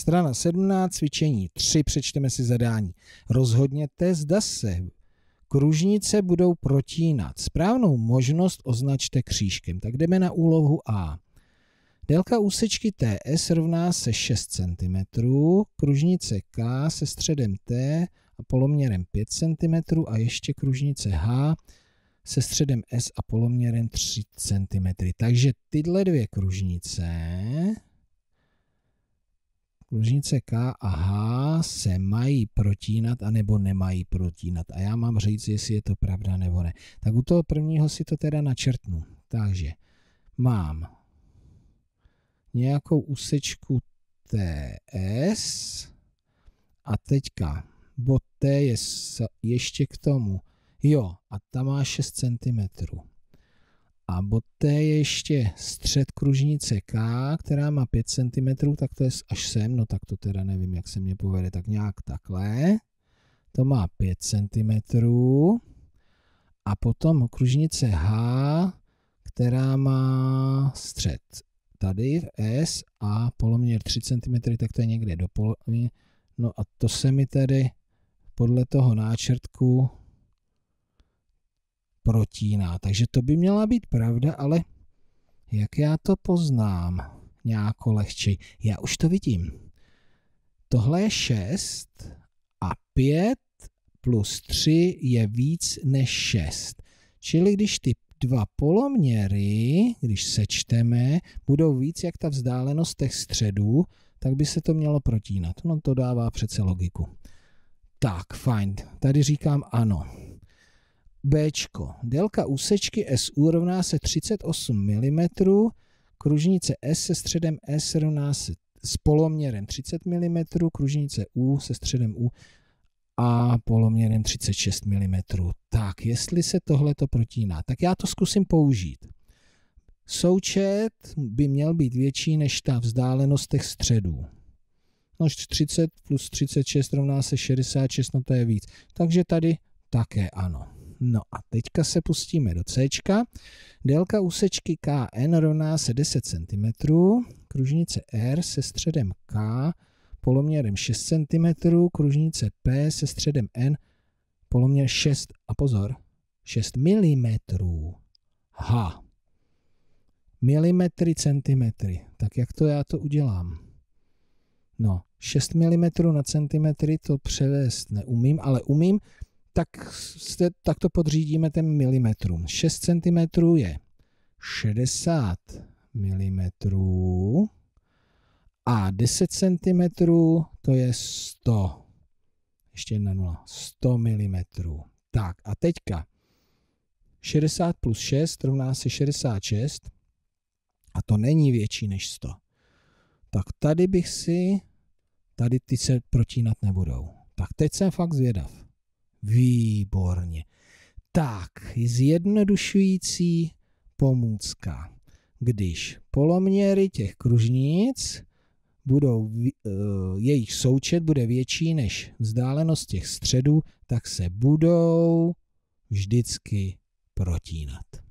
Strana 17, cvičení 3, přečteme si zadání. Rozhodněte, zda se kružnice budou protínat. Správnou možnost označte křížkem. Tak jdeme na úlohu A. Délka úsečky TS rovná se 6 cm, kružnice K se středem T a poloměrem 5 cm a ještě kružnice H se středem S a poloměrem 3 cm. Takže tyhle dvě kružnice Kružnice K a H se mají protínat a nebo nemají protínat. A já mám říct, jestli je to pravda nebo ne. Tak u toho prvního si to teda načrtnu. Takže mám nějakou úsečku TS a teďka bod T je ještě k tomu. Jo, a ta má 6 cm. A poté je ještě střed kružnice K, která má 5 cm, tak to je až sem, no tak to teda nevím, jak se mě povede, tak nějak takhle. To má 5 cm. A potom kružnice H, která má střed tady v S a poloměr 3 cm, tak to je někde do poloměr. No a to se mi tady podle toho náčrtku protíná. Takže to by měla být pravda, ale jak já to poznám nějako lehčej? Já už to vidím. Tohle je 6 a 5 plus 3 je víc než 6. Čili když ty dva poloměry, když sečteme, budou víc jak ta vzdálenost těch středů, tak by se to mělo protínat. No to dává přece logiku. Tak, fajn. Tady říkám ano. B. Délka úsečky SU rovná se 38 mm, kružnice S se středem S rovná se s poloměrem 30 mm, kružnice U se středem U a poloměrem 36 mm. Tak, jestli se tohle to protíná, tak já to zkusím použít. Součet by měl být větší než ta vzdálenost těch středů. No 30 plus 36 rovná se 66, no to je víc. Takže tady také ano. No a teďka se pustíme do C. Délka úsečky KN rovná se 10 cm, kružnice R se středem K poloměrem 6 cm, kružnice P se středem N poloměr 6, a pozor, 6 mm. H. Milimetry, centimetry. Tak jak to já to udělám? No, 6 mm na centimetry to převést neumím, ale umím tak, se, tak to podřídíme ten milimetrům. 6 cm je 60 mm a 10 cm to je 100. Ještě jedna nula. 100 mm. Tak a teďka 60 plus 6 rovná se 66 a to není větší než 100. Tak tady bych si, tady ty se protínat nebudou. Tak teď jsem fakt zvědav. Výborně. Tak, zjednodušující pomůcka. Když poloměry těch kružnic budou, eh, jejich součet bude větší než vzdálenost těch středů, tak se budou vždycky protínat.